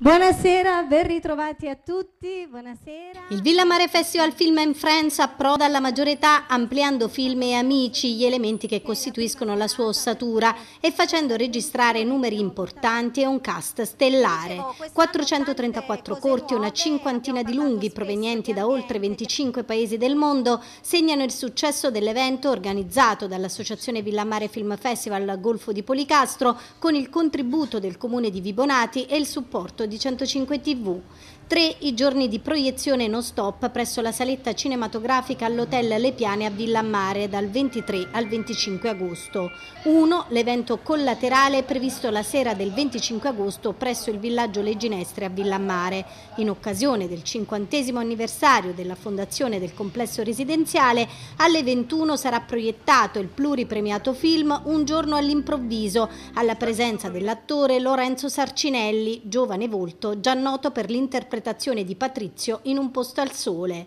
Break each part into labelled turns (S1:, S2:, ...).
S1: Buonasera, ben ritrovati a tutti, buonasera. Il Villa Mare Festival Film and Friends approda alla maggiore età ampliando film e amici, gli elementi che costituiscono la sua ossatura e facendo registrare numeri importanti e un cast stellare. 434 corti e una cinquantina di lunghi provenienti da oltre 25 paesi del mondo segnano il successo dell'evento organizzato dall'Associazione Villa Mare Film Festival Golfo di Policastro con il contributo del comune di Vibonati e il supporto di di 105 TV, tre i giorni di proiezione non stop presso la saletta cinematografica all'Hotel Le Piane a Villammare dal 23 al 25 agosto, uno l'evento collaterale previsto la sera del 25 agosto presso il villaggio Le Ginestre a Villammare, in occasione del 50 anniversario della fondazione del complesso residenziale, alle 21 sarà proiettato il pluripremiato film Un giorno all'improvviso, alla presenza dell'attore Lorenzo Sarcinelli, giovane voce adulto, già noto per l'interpretazione di Patrizio in Un posto al sole.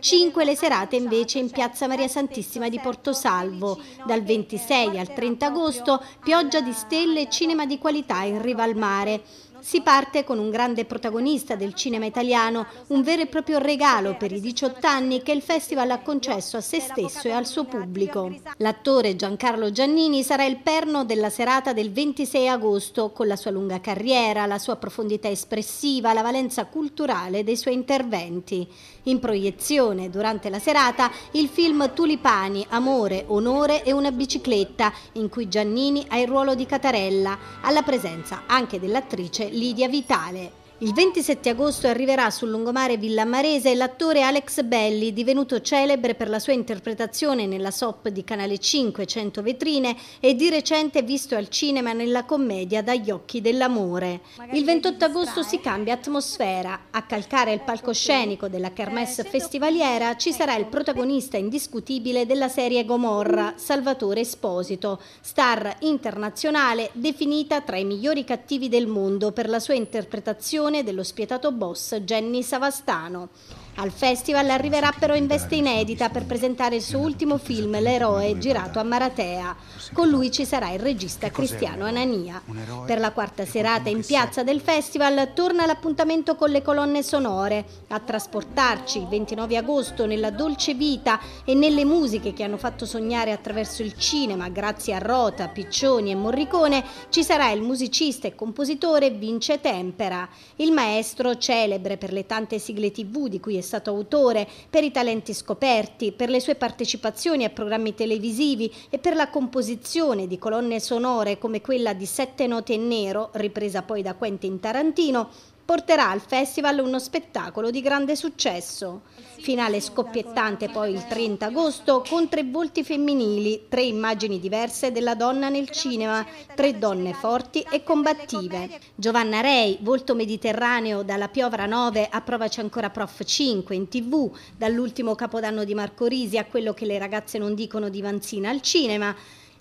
S1: Cinque le serate invece in Piazza Maria eh, Santissima di Porto Salvo, dal 26 al 30 agosto, pioggia di stelle e cinema di qualità in riva al mare. Si parte con un grande protagonista del cinema italiano, un vero e proprio regalo per i 18 anni che il festival ha concesso a se stesso e al suo pubblico. L'attore Giancarlo Giannini sarà il perno della serata del 26 agosto con la sua lunga carriera, la sua profondità espressiva, la valenza culturale dei suoi interventi. In proiezione durante la serata il film Tulipani, Amore, Onore e una bicicletta, in cui Giannini ha il ruolo di Catarella, alla presenza anche dell'attrice Lidia Vitale. Il 27 agosto arriverà sul lungomare Villamarese l'attore Alex Belli, divenuto celebre per la sua interpretazione nella SOP di Canale 5 100 vetrine e di recente visto al cinema nella commedia Dagli occhi dell'amore. Il 28 agosto si cambia atmosfera. A calcare il palcoscenico della Kermesse eh, Festivaliera ci ecco. sarà il protagonista indiscutibile della serie Gomorra, Salvatore Esposito, star internazionale definita tra i migliori cattivi del mondo per la sua interpretazione dello spietato boss Jenny Savastano. Al festival arriverà però in veste inedita per presentare il suo ultimo film L'eroe girato a Maratea. Con lui ci sarà il regista Cristiano Anania. Per la quarta serata in piazza del festival torna l'appuntamento con le colonne sonore. A trasportarci il 29 agosto nella dolce vita e nelle musiche che hanno fatto sognare attraverso il cinema grazie a Rota, Piccioni e Morricone ci sarà il musicista e compositore Vince Tempera. Il maestro, celebre per le tante sigle tv di cui è è stato autore, per i talenti scoperti, per le sue partecipazioni a programmi televisivi e per la composizione di colonne sonore come quella di Sette note in nero, ripresa poi da Quentin Tarantino, porterà al festival uno spettacolo di grande successo. Finale scoppiettante poi il 30 agosto con tre volti femminili, tre immagini diverse della donna nel cinema, tre donne forti e combattive. Giovanna Rei, volto mediterraneo dalla Piovra 9 a Provaci ancora Prof 5 in tv, dall'ultimo capodanno di Marco Risi a quello che le ragazze non dicono di Vanzina al cinema,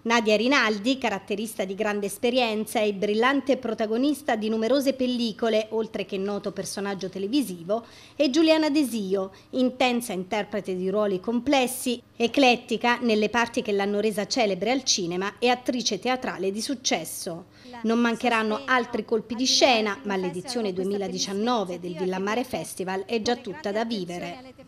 S1: Nadia Rinaldi, caratterista di grande esperienza e brillante protagonista di numerose pellicole, oltre che noto personaggio televisivo, e Giuliana Desio, intensa interprete di ruoli complessi, eclettica nelle parti che l'hanno resa celebre al cinema e attrice teatrale di successo. Non mancheranno altri colpi di scena, ma l'edizione 2019 del Villa Mare Festival è già tutta da vivere.